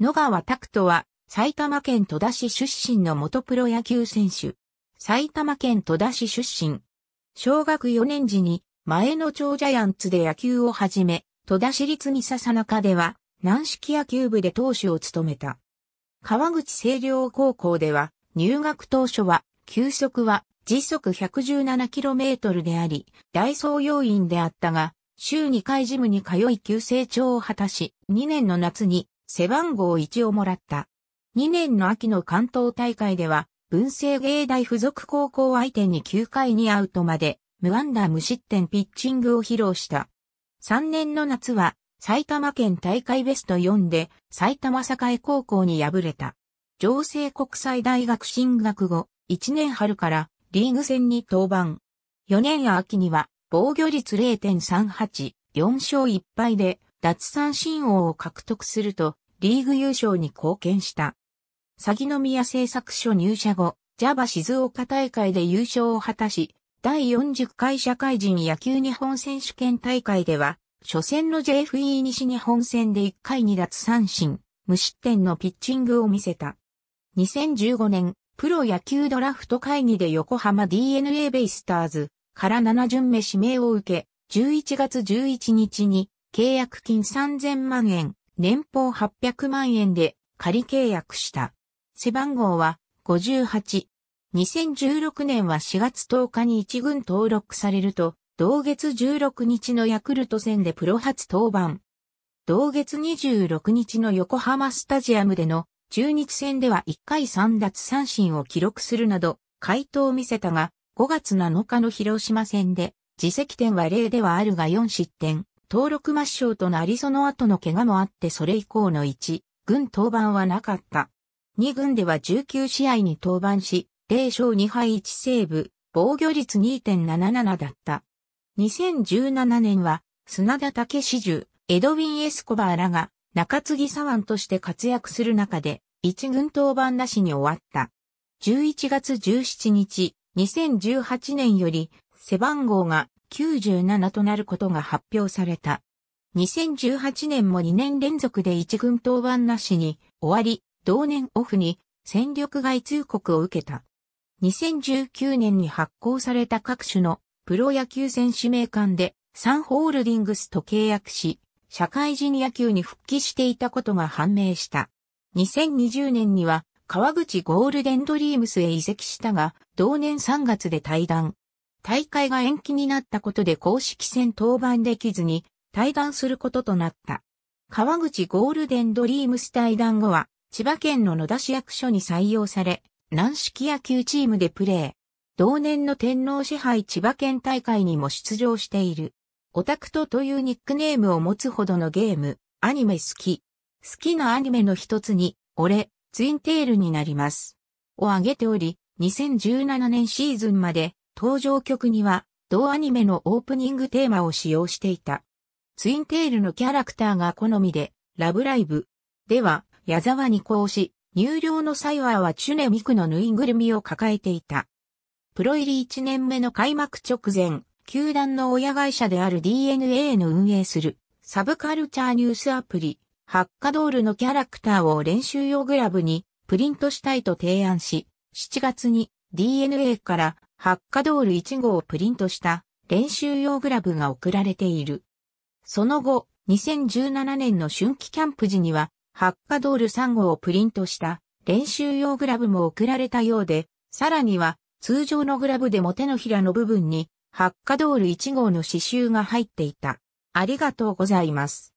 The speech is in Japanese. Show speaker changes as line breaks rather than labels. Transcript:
野川拓人は埼玉県戸田市出身の元プロ野球選手。埼玉県戸田市出身。小学4年時に前の町ジャイアンツで野球を始め、戸田市立三笹中では軟式野球部で投手を務めた。川口清涼高校では入学当初は球速は時速 117km であり、大層要員であったが、週2回ジムに通い急成長を果たし、2年の夏に背番号1をもらった。2年の秋の関東大会では、文政芸大附属高校相手に9回にアウトまで、無安打無失点ピッチングを披露した。3年の夏は、埼玉県大会ベスト4で、埼玉栄高校に敗れた。上西国際大学進学後、1年春からリーグ戦に登板。4年秋には、防御率0.38、4勝1敗で、脱三振王を獲得すると、リーグ優勝に貢献した。鷺宮製作所入社後、ジャバ静岡大会で優勝を果たし、第40回社会人野球日本選手権大会では、初戦の JFE 西日本戦で1回に脱三振、無失点のピッチングを見せた。2015年、プロ野球ドラフト会議で横浜 DNA ベイスターズから7巡目指名を受け、11月11日に契約金3000万円、年俸800万円で仮契約した。背番号は58。2016年は4月10日に一軍登録されると、同月16日のヤクルト戦でプロ初登板。同月26日の横浜スタジアムでの中日戦では1回3奪三振を記録するなど、回答を見せたが、5月7日の広島戦で、自責点は0ではあるが4失点。登録抹消となりその後の怪我もあってそれ以降の1、軍登板はなかった。2軍では19試合に登板し、0勝2敗1セーブ、防御率2.77だった。2017年は、砂田武史樹、エドウィン・エスコバーらが中継ぎ左腕として活躍する中で、一軍登板なしに終わった。11月17日、2018年より背番号が97となることが発表された。2018年も2年連続で一軍登板なしに終わり、同年オフに戦力外通告を受けた。2019年に発行された各種のプロ野球選手名鑑でサンホールディングスと契約し、社会人野球に復帰していたことが判明した。2020年には川口ゴールデンドリームスへ移籍したが、同年3月で退団。大会が延期になったことで公式戦登板できずに対談することとなった。川口ゴールデンドリームス対談後は、千葉県の野田市役所に採用され、軟式野球チームでプレー。同年の天皇支配千葉県大会にも出場している。オタクトというニックネームを持つほどのゲーム、アニメ好き。好きなアニメの一つに、俺、ツインテールになります。を挙げており、2017年シーズンまで登場曲には、同アニメのオープニングテーマを使用していた。ツインテールのキャラクターが好みで、ラブライブでは、矢沢にこうし、入寮のサ際ーはチュネミクのぬいぐるみを抱えていた。プロ入り1年目の開幕直前、球団の親会社である DNA の運営するサブカルチャーニュースアプリ、ハッカドールのキャラクターを練習用グラブにプリントしたいと提案し、7月に DNA からハッカドール1号をプリントした練習用グラブが送られている。その後、2017年の春季キャンプ時には、ハッカドール3号をプリントした練習用グラブも送られたようで、さらには通常のグラブでも手のひらの部分にハッカドール1号の刺繍が入っていた。ありがとうございます。